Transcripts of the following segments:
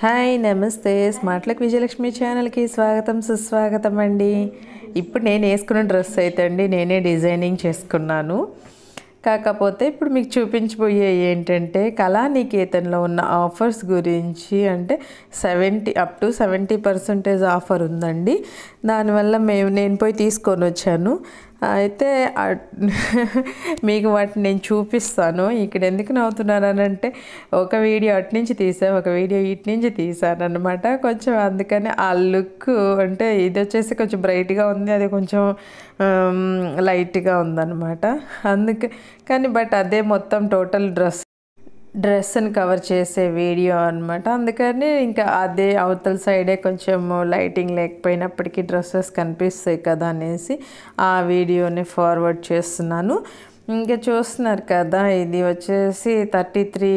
hi నమస్తే smart luck Vijayalakshmi ఛానల్కి స్వాగతం సుస్వాగతం అండి ఇప్పుడు నేను వేసుకున్న డ్రెస్ అయితే అండి నేనే డిజైనింగ్ చేసుకున్నాను కాకపోతే ఇప్పుడు మీకు చూపించబోయే ఏంటంటే కళానికేతన్లో ఉన్న ఆఫర్స్ గురించి అంటే seventy up to seventy percentage offer ఉందండి దానివల్ల మేము నేను పోయి తీసుకొని వచ్చాను అయితే మీకు వాటిని నేను చూపిస్తాను ఇక్కడ ఎందుకు అంటే ఒక వీడియో అటు నుంచి తీసా ఒక వీడియో ఇటు నుంచి తీసానమాట కొంచెం అందుకని ఆ లుక్ అంటే ఇది వచ్చేసి కొంచెం బ్రైట్గా ఉంది అది కొంచెం లైట్గా ఉందన్నమాట అందుకే కానీ బట్ అదే మొత్తం టోటల్ డ్రెస్ డ్రెస్ని కవర్ చేసే వీడియో అనమాట అందుకని ఇంకా అదే అవతల సైడే కొంచెం లైటింగ్ లేకపోయినప్పటికీ డ్రెస్సెస్ కనిపిస్తాయి కదా అనేసి ఆ వీడియోని ఫార్వర్డ్ చేస్తున్నాను ఇంకా చూస్తున్నారు కదా ఇది వచ్చేసి థర్టీ త్రీ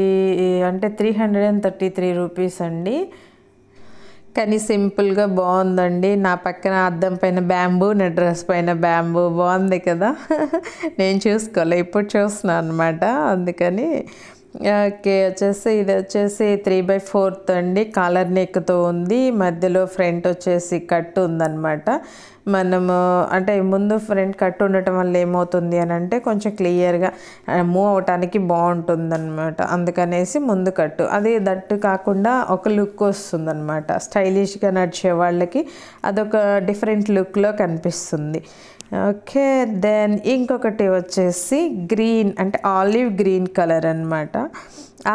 అంటే three hundred and thirty three rupees అండి కానీ సింపుల్గా బాగుందండి నా పక్కన అద్దం పైన బ్యాంబూ నా డ్రెస్ పైన బ్యాంబూ బాగుంది కదా నేను చూసుకోలే ఇప్పుడు చూస్తున్నాను అనమాట అందుకని ఓకే వచ్చేసి ఇది వచ్చేసి త్రీ బై ఫోర్త్ అండి కాలర్ నెక్తో ఉంది మధ్యలో ఫ్రంట్ వచ్చేసి కట్ ఉందన్నమాట మనము అంటే ముందు ఫ్రంట్ కట్ ఉండటం వల్ల ఏమవుతుంది అని అంటే కొంచెం క్లియర్గా మూవ్ అవటానికి బాగుంటుంది అనమాట అందుకనేసి ముందు కట్టు అది దట్టు కాకుండా ఒక లుక్ వస్తుంది అనమాట స్టైలిష్గా నడిచే వాళ్ళకి అదొక డిఫరెంట్ లుక్లో కనిపిస్తుంది ఓకే దెన్ ఇంకొకటి వచ్చేసి గ్రీన్ అంటే ఆలివ్ గ్రీన్ కలర్ అనమాట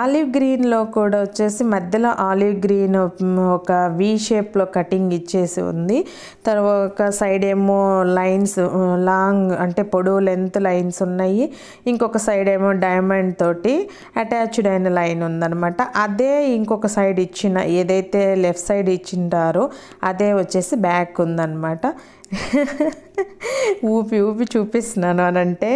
ఆలివ్ గ్రీన్లో కూడా వచ్చేసి మధ్యలో ఆలివ్ గ్రీన్ ఒక వీ షేప్లో కటింగ్ ఇచ్చేసి ఉంది తర్వాత సైడ్ ఏమో లైన్స్ లాంగ్ అంటే పొడవు లెంత్ లైన్స్ ఉన్నాయి ఇంకొక సైడ్ ఏమో డైమండ్ తోటి అటాచ్డ్ అయిన లైన్ ఉందనమాట అదే ఇంకొక సైడ్ ఇచ్చిన ఏదైతే లెఫ్ట్ సైడ్ ఇచ్చింటారో అదే వచ్చేసి బ్యాక్ ఉందనమాట ఊపి ఊపి చూపిస్తున్నాను అని అంటే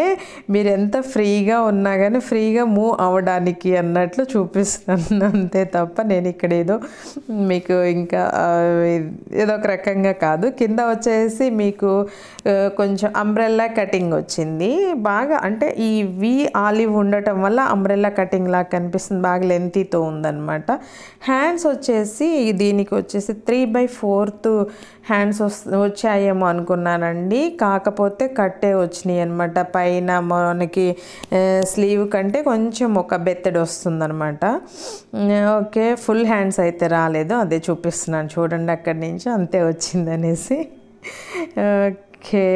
మీరు ఎంత ఫ్రీగా ఉన్నా కానీ ఫ్రీగా మూవ్ అవ్వడానికి అన్నట్లు చూపిస్తున్నాను అంతే తప్ప నేను ఇక్కడ ఏదో మీకు ఇంకా ఏదో ఒక రకంగా కాదు కింద వచ్చేసి మీకు కొంచెం అంబ్రెల్లా కటింగ్ వచ్చింది బాగా అంటే ఈ వి ఆలివ్ ఉండటం వల్ల అంబ్రెల్లా కటింగ్ లాగా కనిపిస్తుంది బాగా లెంతీతో ఉందన్నమాట హ్యాండ్స్ వచ్చేసి దీనికి వచ్చేసి త్రీ బై ఫోర్త్ హ్యాండ్స్ వచ్చాయేమో అనుకున్నానండి అండి కాకపోతే కట్టే వచ్చినాయి అనమాట పైన మనకి స్లీవ్ కంటే కొంచెం ఒక బెత్తడి వస్తుందనమాట ఓకే ఫుల్ హ్యాండ్స్ అయితే రాలేదు అదే చూపిస్తున్నాను చూడండి అక్కడి నుంచి అంతే వచ్చిందనేసి ఓకే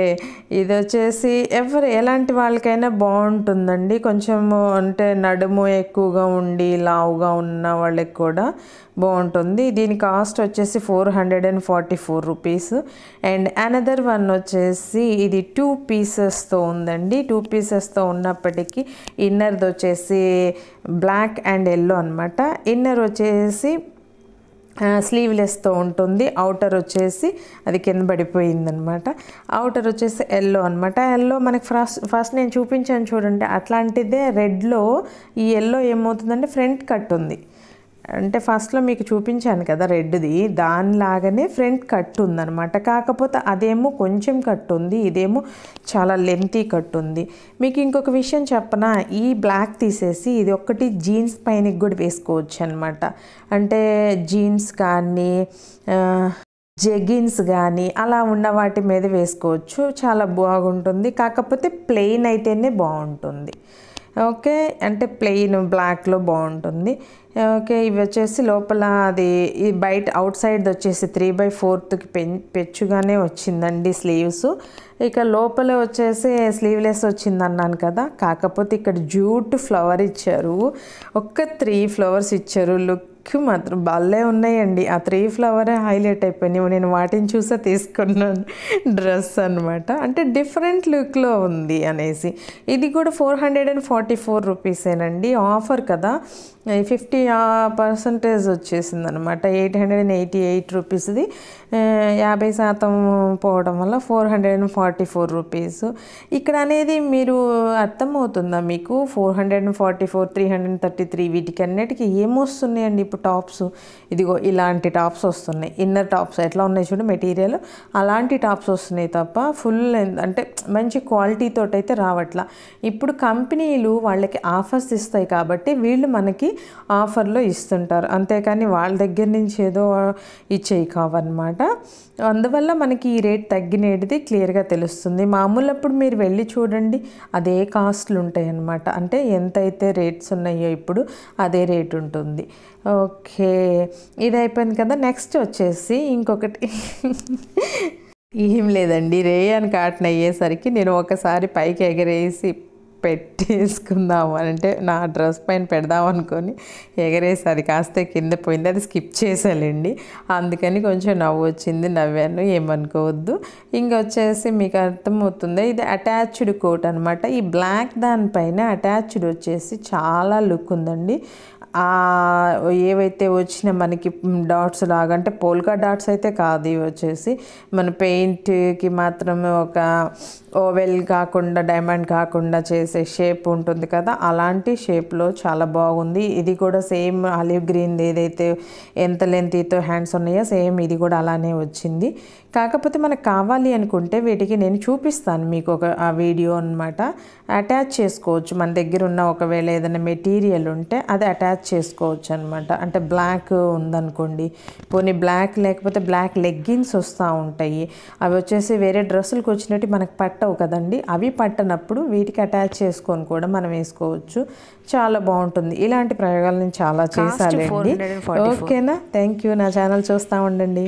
ఇది వచ్చేసి ఎవరు ఎలాంటి వాళ్ళకైనా బాగుంటుందండి కొంచెము అంటే నడుము ఎక్కువగా ఉండి లావుగా ఉన్న వాళ్ళకి కూడా బాగుంటుంది దీని కాస్ట్ వచ్చేసి four hundred and forty four rupees and another one వచ్చేసి ఇది టూ పీసెస్తో ఉందండి టూ పీసెస్తో ఉన్నప్పటికీ ఇన్నర్ది వచ్చేసి బ్లాక్ అండ్ ఎల్లో అనమాట ఇన్నర్ వచ్చేసి స్లీవ్లెస్తో ఉంటుంది అవుటర్ వచ్చేసి అది కింద పడిపోయిందనమాట అవుటర్ వచ్చేసి ఎల్లో అనమాట ఎల్లో మనకి ఫస్ట్ ఫస్ట్ నేను చూపించాను చూడండి అట్లాంటిదే రెడ్లో ఈ ఎల్లో ఏమవుతుందంటే ఫ్రంట్ కట్ ఉంది అంటే ఫస్ట్లో మీకు చూపించాను కదా రెడ్ది దానిలాగానే ఫ్రంట్ కట్ ఉందనమాట కాకపోతే అదేమో కొంచెం కట్ ఉంది ఇదేమో చాలా లెంతీ కట్ ఉంది మీకు ఇంకొక విషయం చెప్పనా ఈ బ్లాక్ తీసేసి ఇది ఒక్కటి జీన్స్ పైన కూడా వేసుకోవచ్చు అనమాట అంటే జీన్స్ కానీ జెగిన్స్ కానీ అలా ఉన్న వాటి మీద వేసుకోవచ్చు చాలా బాగుంటుంది కాకపోతే ప్లెయిన్ అయితేనే బాగుంటుంది ఓకే అంటే ప్లెయిన్ బ్లాక్లో బాగుంటుంది ఓకే ఇవి వచ్చేసి లోపల అది ఈ బయట అవుట్ సైడ్ వచ్చేసి త్రీ బై ఫోర్త్కి పె పెచ్చుగానే వచ్చిందండి స్లీవ్స్ ఇక లోపల వచ్చేసి స్లీవ్లెస్ వచ్చింది అన్నాను కదా కాకపోతే ఇక్కడ జ్యూట్ ఫ్లవర్ ఇచ్చారు ఒక్క త్రీ ఫ్లవర్స్ ఇచ్చారు లుక్ లుక్ మాత్రం భలే ఉన్నాయండి ఆ త్రీ ఫ్లవరే హైలైట్ అయిపోయినాయి నేను వాటిని చూసే తీసుకున్నాను డ్రెస్ అనమాట అంటే డిఫరెంట్ లుక్లో ఉంది అనేసి ఇది కూడా four hundred and forty four రూపీసేనండి ఆఫర్ కదా ఫిఫ్టీ పర్సంటేజ్ వచ్చేసింది అనమాట eight hundred and eighty eight రూపీస్ది యాభై శాతం పోవడం వల్ల four hundred and forty four rupees ఇక్కడ అనేది మీరు అర్థమవుతుందా మీకు four hundred and forty four three hundred thirty three వీటికి అన్నిటికీ ఏమొస్తున్నాయండి టాప్స్ ఇదిగో ఇలాంటి టాప్స్ వస్తున్నాయి ఇన్నర్ టాప్స్ ఎట్లా ఉన్నాయి చూడు మెటీరియల్ అలాంటి టాప్స్ వస్తున్నాయి తప్ప ఫుల్ అంటే మంచి క్వాలిటీతో అయితే రావట్లా ఇప్పుడు కంపెనీలు వాళ్ళకి ఆఫర్స్ ఇస్తాయి కాబట్టి వీళ్ళు మనకి ఆఫర్లో ఇస్తుంటారు అంతేకాని వాళ్ళ దగ్గర నుంచి ఏదో ఇచ్చేవి కావన్నమాట అందువల్ల మనకి ఈ రేట్ తగ్గినది క్లియర్గా తెలుస్తుంది మామూలప్పుడు మీరు వెళ్ళి చూడండి అదే కాస్ట్లు ఉంటాయి అన్నమాట అంటే ఎంతైతే రేట్స్ ఉన్నాయో ఇప్పుడు అదే రేట్ ఉంటుంది ఓకే ఇది అయిపోయింది కదా నెక్స్ట్ వచ్చేసి ఇంకొకటి ఏం లేదండి రే అని కాటన్ అయ్యేసరికి నేను ఒకసారి పైకి ఎగరేసి పెట్టేసుకుందాము అని అంటే నా డ్రెస్ పైన పెడదాం అనుకొని ఎగరేసి అది కాస్త కింద పోయింది అది స్కిప్ చేసాలండి అందుకని కొంచెం నవ్వు వచ్చింది నవ్వాను ఏమనుకోవద్దు ఇంక వచ్చేసి మీకు అర్థమవుతుంది ఇది అటాచ్డ్ కోట్ అనమాట ఈ బ్లాక్ దానిపైన అటాచ్డ్ వచ్చేసి చాలా లుక్ ఉందండి ఏవైతే వచ్చిన మనకి డాట్స్ లాగా అంటే పోల్కా డాట్స్ అయితే కాదు ఇవి వచ్చేసి మన పెయింట్కి మాత్రం ఒక ఓవెల్ కాకుండా డైమండ్ కాకుండా చేసే షేప్ ఉంటుంది కదా అలాంటి షేప్లో చాలా బాగుంది ఇది కూడా సేమ్ ఆలివ్ గ్రీన్ ఏదైతే ఎంత లెంతీతో హ్యాండ్స్ ఉన్నాయో సేమ్ ఇది కూడా అలానే వచ్చింది కాకపోతే మనకు కావాలి అనుకుంటే వీటికి నేను చూపిస్తాను మీకు ఒక ఆ వీడియో అనమాట అటాచ్ చేసుకోవచ్చు మన దగ్గర ఉన్న ఒకవేళ ఏదైనా మెటీరియల్ ఉంటే అది అటాచ్ చేసుకోవచ్చు అనమాట అంటే బ్లాక్ ఉందనుకోండి పోనీ బ్లాక్ లేకపోతే బ్లాక్ లెగ్గింగ్స్ వస్తూ ఉంటాయి అవి వచ్చేసి వేరే డ్రెస్సులకు వచ్చినట్టు మనకు పట్టవు కదండి అవి పట్టనప్పుడు వీటికి అటాచ్ చేసుకొని కూడా మనం వేసుకోవచ్చు చాలా బాగుంటుంది ఇలాంటి ప్రయోగాలు నేను చాలా చేశాను ఓకేనా థ్యాంక్ యూ నా ఛానల్ చూస్తూ ఉండండి